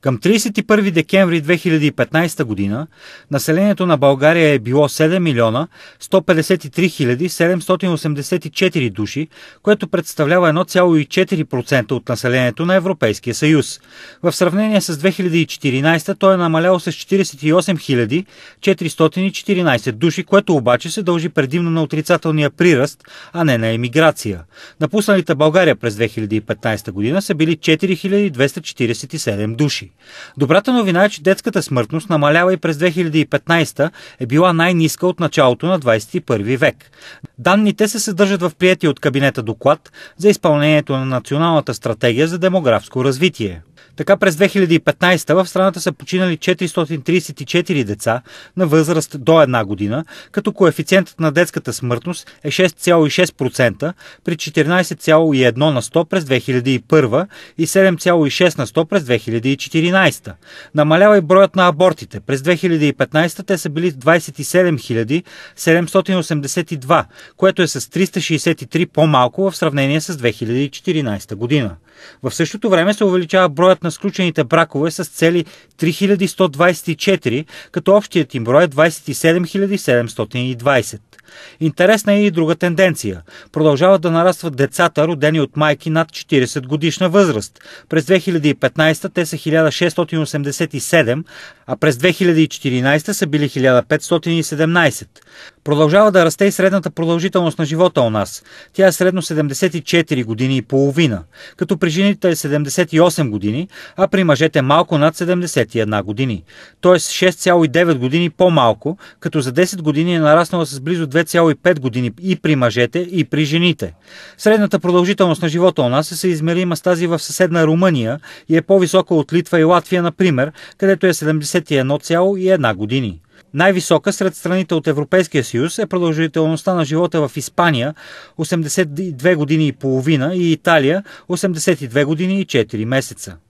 Към 31 декември 2015 година населението на България е било 7 милиона 153 784 души, което представлява 1,4% от населението на Европейския съюз. В сравнение с 2014 то е намаляло с 48 414 души, което обаче се дължи предимно на отрицателния приръст, а не на емиграция. Напусналите България през 2015 година са били 4247 души случаи. Добрата новина е, че детската смъртност намалява и през 2015 е била най-ниска от началото на 21 век. Данните се съдържат в приятия от кабинета доклад за изпълнението на Националната стратегия за демографско развитие. Така през 2015 в страната са починали 434 деца на възраст до една година, като коефициентът на детската смъртност е 6,6% при 14,1 на 100 през 2001 и 7,6 на 100 през 2014. 2014. Намалява и броят на абортите. През 2015 те са били 27 782, което е с 363 по-малко в сравнение с 2014 година. В същото време се увеличава броят на сключените бракове с цели 3124, като общият им брой е 27720. Интересна е и друга тенденция. Продължават да нарастват децата, родени от майки над 40 годишна възраст. През 2015 те са 1000 1687, а през 2014 са били 1517. Продължава да расте и средната продължителност на живота у нас. Тя е средно 74 години и половина, като при жените е 78 години, а при мъжете малко над 71 години. Тоест 6,9 години по-малко, като за 10 години е нараснала с близо 2,5 години и при мъжете, и при жените. Средната продължителност на живота у нас е съизмерима с тази в съседна Румъния и е по-висока от Литва и Латвия, например, където е 71,1 години. Най-висока сред страните от Европейския съюз е продължителността на живота в Испания 82 години и половина и Италия 82 години и 4 месеца.